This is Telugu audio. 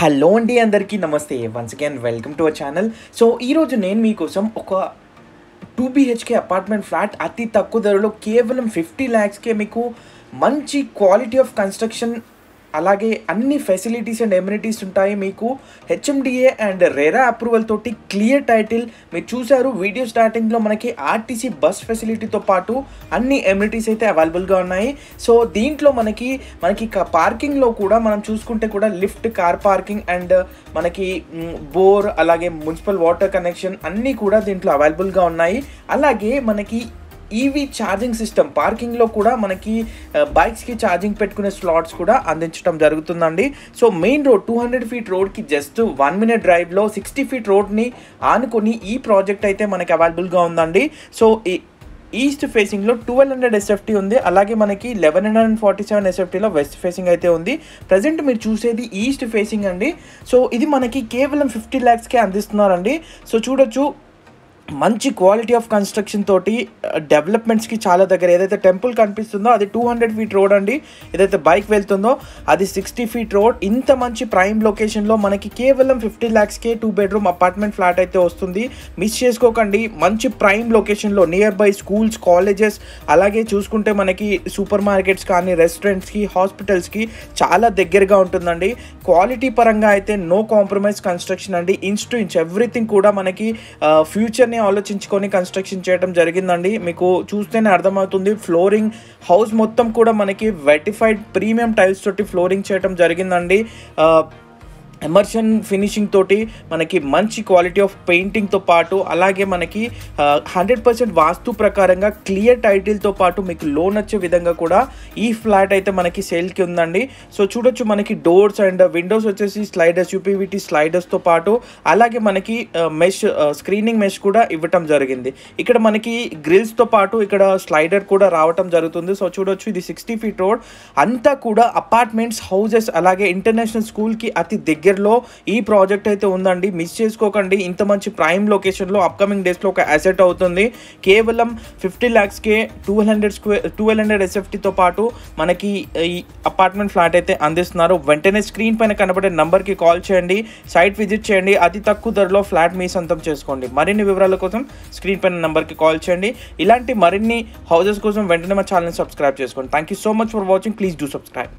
హలో అండి అందరికీ నమస్తే once again welcome to our channel so ఈరోజు నేను మీకోసం ఒక టూ బీహెచ్కే అపార్ట్మెంట్ ఫ్లాట్ అతి తక్కువ ధరలో కేవలం ఫిఫ్టీ ల్యాక్స్కే మీకు మంచి క్వాలిటీ ఆఫ్ కన్స్ట్రక్షన్ అలాగే అన్ని ఫెసిలిటీస్ అండ్ ఎమ్యూనిటీస్ ఉంటాయి మీకు హెచ్ఎండిఏ అండ్ రెరా అప్రూవల్ తోటి క్లియర్ టైటిల్ మీరు చూశారు వీడియో స్టార్టింగ్లో మనకి ఆర్టీసీ బస్ ఫెసిలిటీతో పాటు అన్ని ఎమ్యూనిటీస్ అయితే అవైలబుల్గా ఉన్నాయి సో దీంట్లో మనకి మనకి పార్కింగ్లో కూడా మనం చూసుకుంటే కూడా లిఫ్ట్ కార్ పార్కింగ్ అండ్ మనకి బోర్ అలాగే మున్సిపల్ వాటర్ కనెక్షన్ అన్నీ కూడా దీంట్లో అవైలబుల్గా ఉన్నాయి అలాగే మనకి ఈవీ ఛార్జింగ్ సిస్టమ్ పార్కింగ్లో కూడా మనకి బైక్స్కి uh, ఛార్జింగ్ పెట్టుకునే స్లాట్స్ కూడా అందించడం జరుగుతుందండి so main road two hundred feet రోడ్కి జస్ట్ వన్ మినిట్ డ్రైవ్లో సిక్స్టీ ఫీట్ రోడ్ని ఆనుకొని ఈ ప్రాజెక్ట్ అయితే మనకి అవైలబుల్గా ఉందండి సో ఈ ఈస్ట్ ఫేసింగ్లో ట్వెల్వ్ హండ్రెడ్ ఎస్ఎఫ్టీ ఉంది అలాగే మనకి eleven hundred and forty seven ఎస్ఎఫ్టీలో వెస్ట్ ఫేసింగ్ అయితే ఉంది ప్రజెంట్ మీరు చూసేది ఈస్ట్ ఫేసింగ్ అండి సో ఇది మనకి కేవలం ఫిఫ్టీ ల్యాక్స్కే అందిస్తున్నారండి సో చూడొచ్చు మంచి క్వాలిటీ ఆఫ్ కన్స్ట్రక్షన్ తోటి డెవలప్మెంట్స్కి చాలా దగ్గర ఏదైతే టెంపుల్ కనిపిస్తుందో అది టూ హండ్రెడ్ ఫీట్ రోడ్ అండి ఏదైతే బైక్ వెళ్తుందో అది సిక్స్టీ ఫీట్ రోడ్ ఇంత మంచి ప్రైమ్ లొకేషన్లో మనకి కేవలం ఫిఫ్టీ ల్యాక్స్కే టూ బెడ్రూమ్ అపార్ట్మెంట్ ఫ్లాట్ అయితే వస్తుంది మిస్ చేసుకోకండి మంచి ప్రైమ్ లొకేషన్లో నియర్ బై స్కూల్స్ కాలేజెస్ అలాగే చూసుకుంటే మనకి సూపర్ మార్కెట్స్ కానీ రెస్టారెంట్స్కి హాస్పిటల్స్కి చాలా దగ్గరగా ఉంటుందండి క్వాలిటీ పరంగా అయితే నో కాంప్రమైజ్ కన్స్ట్రక్షన్ అండి ఇన్స్టూ ఇన్స్ ఎవ్రీథింగ్ కూడా మనకి ఫ్యూచర్ని అన్నిటినీ ఆలోచించుకొని కన్స్ట్రక్షన్ చేయడం జరిగిందండి మీకు చూస్తేనే అర్థమవుతుంది ఫ్లోరింగ్ హౌస్ మొత్తం కూడా మనకి వెటిఫైడ్ ప్రీమియం టైల్స్ తోటి ఫ్లోరింగ్ చేయడం జరిగిందండి ఎమర్షన్ ఫినిషింగ్ తోటి మనకి మంచి క్వాలిటీ ఆఫ్ పెయింటింగ్తో పాటు అలాగే మనకి హండ్రెడ్ పర్సెంట్ వాస్తు ప్రకారంగా క్లియర్ టైటిల్తో పాటు మీకు లోన్ వచ్చే విధంగా కూడా ఈ ఫ్లాట్ అయితే మనకి సేల్కి ఉందండి సో చూడొచ్చు మనకి డోర్స్ అండ్ విండోస్ వచ్చేసి స్లైడర్స్ యూపీవిటీ స్లైడర్స్తో పాటు అలాగే మనకి మెష్ స్క్రీనింగ్ మెష్ కూడా ఇవ్వటం జరిగింది ఇక్కడ మనకి గ్రిల్స్తో పాటు ఇక్కడ స్లైడర్ కూడా రావటం జరుగుతుంది సో చూడొచ్చు ఇది సిక్స్టీ ఫీట్ రోడ్ అంతా కూడా అపార్ట్మెంట్స్ హౌజెస్ అలాగే ఇంటర్నేషనల్ స్కూల్కి అతి దగ్గర దగ్గరలో ఈ ప్రాజెక్ట్ అయితే ఉందండి మిస్ చేసుకోకండి ఇంత మంచి ప్రైమ్ లొకేషన్లో అప్కమింగ్ డేస్లో ఒక అసెట్ అవుతుంది కేవలం ఫిఫ్టీ ల్యాక్స్కే two hundred square twelve hundred ఎస్ఎఫ్టీతో పాటు మనకి ఈ అపార్ట్మెంట్ ఫ్లాట్ అయితే అందిస్తున్నారు వెంటనే స్క్రీన్ పైన కనబడే నంబర్కి కాల్ చేయండి సైట్ విజిట్ చేయండి అతి తక్కువ ధరలో ఫ్లాట్ మీ సొంతం చేసుకోండి మరిన్ని వివరాల కోసం స్క్రీన్ పైన నంబర్కి కాల్ చేయండి ఇలాంటి మరిన్ని హౌజెస్ కోసం వెంటనే మా ఛానల్ సబ్స్క్రైబ్ చేసుకోండి thank you so much for watching please do subscribe